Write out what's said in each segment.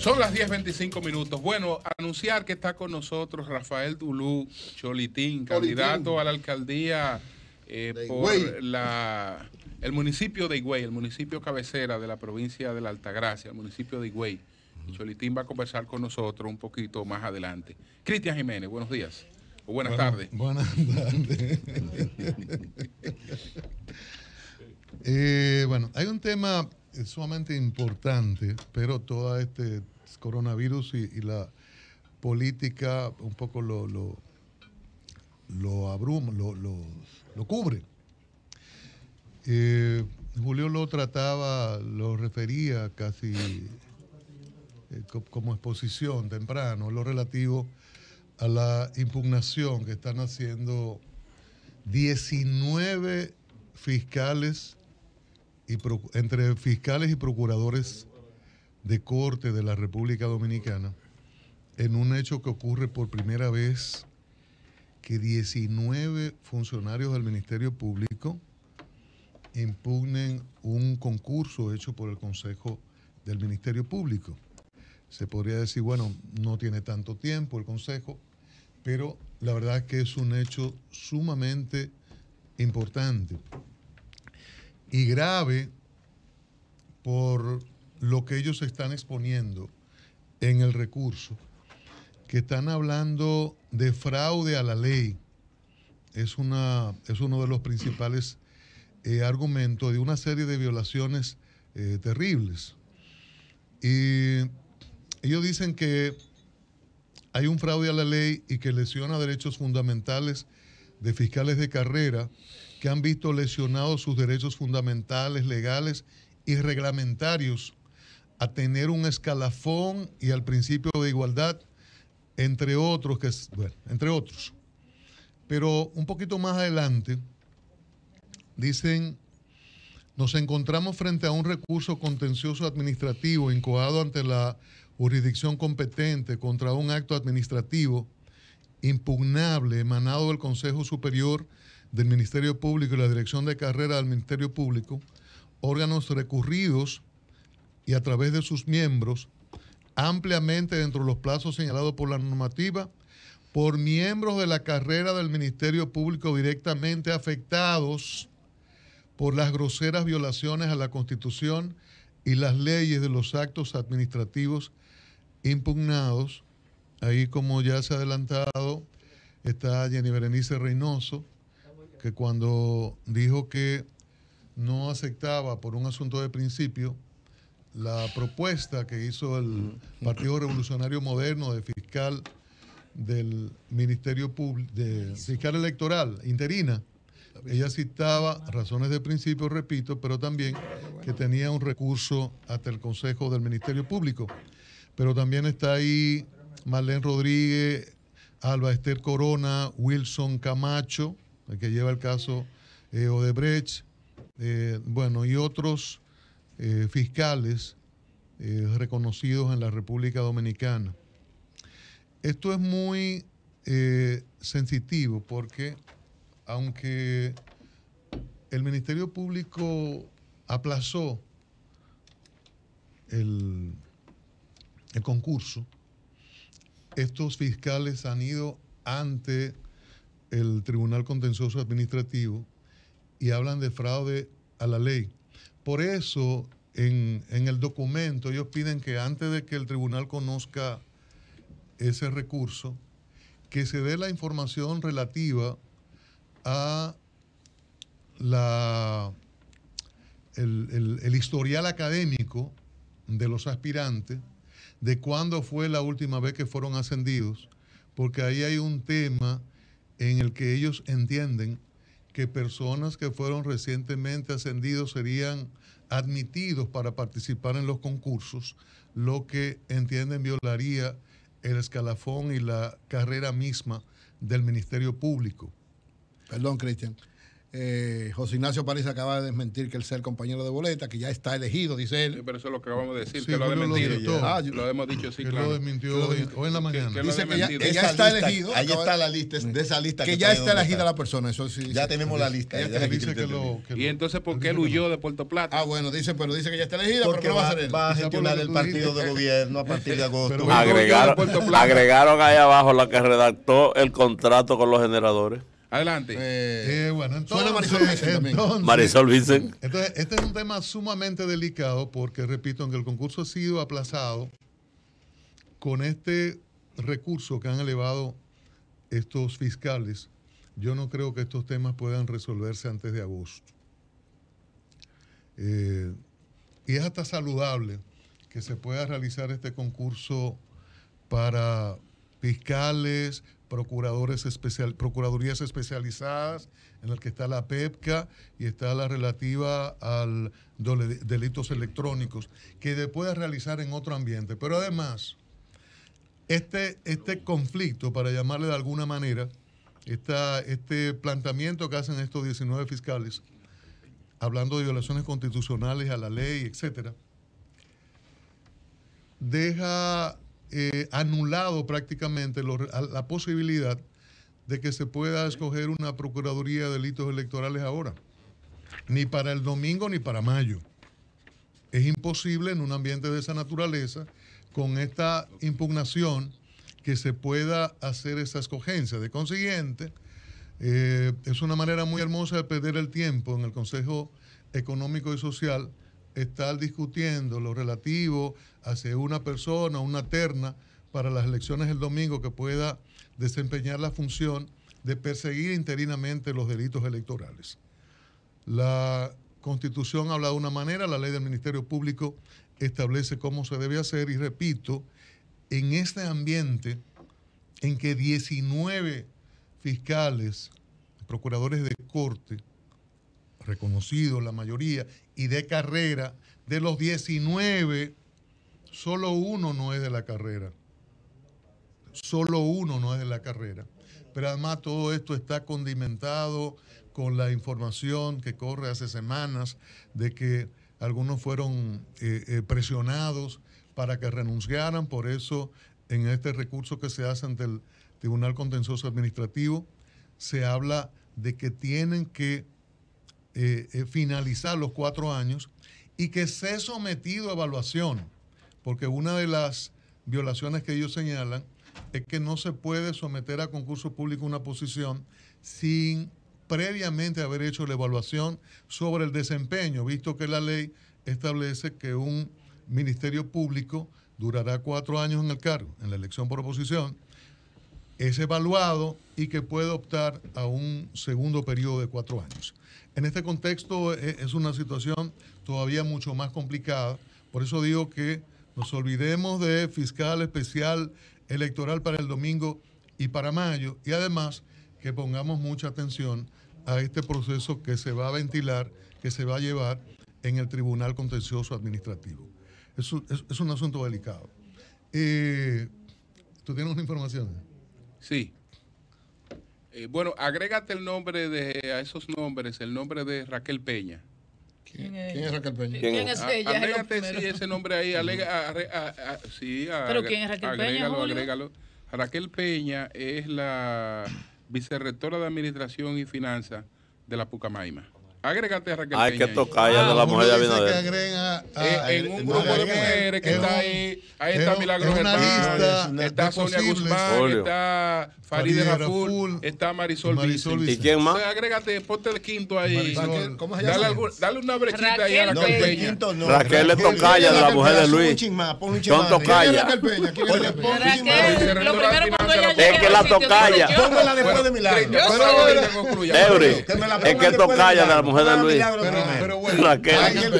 Son las 10.25 minutos. Bueno, anunciar que está con nosotros Rafael Dulú Cholitín, candidato a la alcaldía eh, por la, el municipio de Higüey, el municipio cabecera de la provincia de la Altagracia, el municipio de Higüey. Cholitín va a conversar con nosotros un poquito más adelante. Cristian Jiménez, buenos días. O buenas tardes. Buenas tardes. Eh, bueno, hay un tema sumamente importante, pero todo este coronavirus y, la política un poco lo, lo, lo abruma, lo, cubre. Eh, Julio lo trataba, lo refería casi eh, como exposición temprano, lo relativo a la impugnación que están haciendo 19 fiscales y entre fiscales y procuradores de Corte de la República Dominicana en un hecho que ocurre por primera vez que 19 funcionarios del Ministerio Público impugnen un concurso hecho por el Consejo del Ministerio Público. Se podría decir, bueno, no tiene tanto tiempo el Consejo, pero la verdad es que es un hecho sumamente importante y grave por lo que ellos están exponiendo en el recurso, que están hablando de fraude a la ley. Es, una, es uno de los principales eh, argumentos de una serie de violaciones eh, terribles. Y ellos dicen que hay un fraude a la ley y que lesiona derechos fundamentales de fiscales de carrera que han visto lesionados sus derechos fundamentales, legales y reglamentarios a tener un escalafón y al principio de igualdad, entre otros, que es, entre otros. Pero un poquito más adelante, dicen, nos encontramos frente a un recurso contencioso administrativo incoado ante la jurisdicción competente contra un acto administrativo impugnable emanado del Consejo Superior del Ministerio Público y la Dirección de Carrera del Ministerio Público, órganos recurridos y a través de sus miembros, ampliamente dentro de los plazos señalados por la normativa, por miembros de la carrera del Ministerio Público directamente afectados por las groseras violaciones a la Constitución y las leyes de los actos administrativos impugnados. Ahí, como ya se ha adelantado, está Jenny Berenice Reynoso, que cuando dijo que no aceptaba por un asunto de principio la propuesta que hizo el Partido Revolucionario Moderno de fiscal del Ministerio de fiscal electoral, interina. Ella citaba razones de principio, repito, pero también que tenía un recurso hasta el Consejo del Ministerio Público. Pero también está ahí Marlene Rodríguez, Alba Esther Corona, Wilson Camacho, el que lleva el caso eh, Odebrecht, eh, bueno, y otros eh, fiscales eh, reconocidos en la República Dominicana. Esto es muy eh, sensitivo porque aunque el Ministerio Público aplazó el, el concurso, estos fiscales han ido ante el Tribunal Contencioso Administrativo y hablan de fraude a la ley. Por eso, en, el documento, ellos piden que antes de que el tribunal conozca ese recurso, que se dé la información relativa a la, el, historial académico de los aspirantes, de cuándo fue la última vez que fueron ascendidos, porque ahí hay un tema en el que ellos entienden que personas que fueron recientemente ascendidos serían admitidos para participar en los concursos, lo que entienden violaría el escalafón y la carrera misma del Ministerio Público. Perdón, Cristian. Eh, José Ignacio París acaba de desmentir que él sea el compañero de boleta, que ya está elegido, dice él. pero eso es lo que acabamos de decir, que lo ha desmentido. Ah, lo, hemos dicho, sí, que claro. Lo desmintió hoy, en la mañana. Que, dice que ya, está elegido. Ahí está la lista de esa lista. Que, ya está elegida la persona, eso sí. Ya tenemos la lista. Y entonces, ¿por qué él huyó de Puerto Plata? Ah, bueno, dice, pero dice que ya está elegida, porque no va a ser Va a gestionar el partido de gobierno a partir de agosto. Agregaron ahí abajo la que redactó el contrato con los generadores. Adelante. Eh, eh, bueno, entonces, Marisol Entonces, este es un tema sumamente delicado porque, repito, que el concurso ha sido aplazado, con este recurso que han elevado estos fiscales, yo no creo que estos temas puedan resolverse antes de agosto. Eh, y es hasta saludable que se pueda realizar este concurso para fiscales, procuradores especial, procuradurías especializadas, en las que está la PEPCA y está la relativa al delitos electrónicos, que se puede realizar en otro ambiente. Pero además, este, este conflicto, para llamarle de alguna manera, este planteamiento que hacen estos 19 fiscales, hablando de violaciones constitucionales a la ley, etcétera, deja eh, anulado prácticamente la posibilidad de que se pueda escoger una Procuraduría de Delitos Electorales ahora, ni para el domingo ni para mayo. Es imposible en un ambiente de esa naturaleza, con esta impugnación, que se pueda hacer esa escogencia. De consiguiente, eh, es una manera muy hermosa de perder el tiempo en el Consejo Económico y Social estar discutiendo lo relativo hacia una persona, una terna para las elecciones del domingo que pueda desempeñar la función de perseguir interinamente los delitos electorales. La constitución habla de una manera, la ley del Ministerio Público establece cómo se debe hacer y repito, en este ambiente en que 19 fiscales, procuradores de corte, reconocidos la mayoría, y de carrera. De los 19, solo uno no es de la carrera. Solo uno no es de la carrera. Pero además todo esto está condimentado con la información que corre hace semanas de que algunos fueron eh, eh, presionados para que renunciaran. Por eso, en este recurso que se hace ante el Tribunal Contencioso Administrativo, se habla de que tienen que eh, eh, finalizar los cuatro años y que ha sometido a evaluación, porque una de las violaciones que ellos señalan es que no se puede someter a concurso público una posición sin previamente haber hecho la evaluación sobre el desempeño, visto que la ley establece que un ministerio público durará cuatro años en el cargo, en la elección por oposición, es evaluado y que puede optar a un segundo periodo de cuatro años. En este contexto e, es una situación todavía mucho más complicada, por eso digo que nos olvidemos de fiscal especial electoral para el domingo y para mayo y además que pongamos mucha atención a este proceso que se va a ventilar, que se va a llevar en el Tribunal Contencioso Administrativo. Es un, asunto delicado. Eh, ¿Tú tienes una información? Sí. Eh, bueno, agrégate el nombre de, a esos nombres, el nombre de Raquel Peña. ¿Quién es? Raquel Peña? ¿Quién es ella? Agrégate sí, ese nombre ahí. Alega, a, a, ¿Pero quién es Raquel Peña? Agrégalo. Raquel Peña es la vicerrectora de Administración y Finanzas de la Pucamaima agregate a Raquel Hay que de la ah, mujer de eh, en un grupo de mujeres que está ahí, ahí está está Guzmán, está está Marisol, ¿Y el quinto ahí. Dale, una brechita ahí a de la mujer de Luis. es que la tocaya. después de es de la mujer mujer de Luis. Pero, pero bueno, hay, el,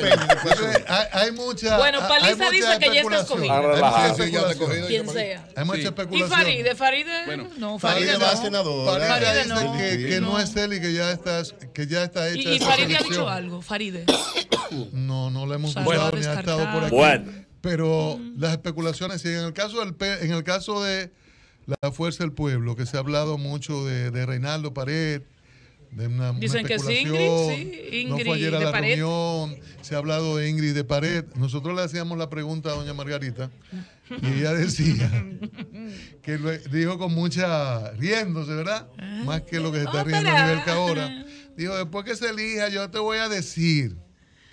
pues, hay, hay, mucha. Bueno, Paliza dice que ya está escogida. Ah, Quien sea. Hay mucha especulación. Y Faride, Faride. Bueno, no, Faride, Faride va a senadora. Faride, dice que, que no. es él y que ya, estás, que ya está hecha. Y, Faride ha dicho algo, Faride. No, no le hemos escuchado ni ha estado por aquí. Bueno. Pero las especulaciones, y en el caso del en el caso de la fuerza del pueblo, que se ha hablado mucho de, de Reinaldo Pared, Dicen que Ingrid, sí, Ingrid no fue ayer a la reunión, se ha hablado de Ingrid de Pared. Nosotros le hacíamos la pregunta a doña Margarita y ella decía que dijo con mucha riéndose, ¿verdad? Ah. Más que lo que se está oh, riendo a nivel ah. que ahora. Dijo, después que se elija, yo te voy a decir.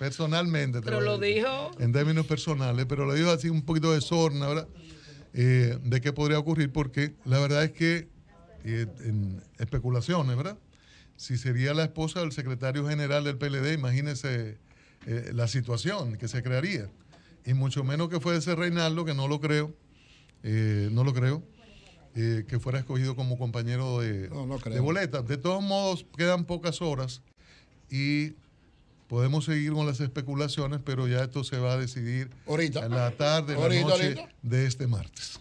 Personalmente, pero lo dijo en términos personales, pero lo dijo así un poquito de sorna, ¿verdad? Eh, de qué podría ocurrir, porque la verdad es que eh, en especulaciones, ¿verdad? si sería la esposa del secretario general del PLD, imagínese eh, la situación que se crearía. Y mucho menos que fuese Reinaldo, que no lo creo, eh, no lo creo, eh, que fuera escogido como compañero de, boleta. De todos modos, quedan pocas horas y podemos seguir con las especulaciones, pero ya esto se va a decidir ahorita. en la tarde, de este martes.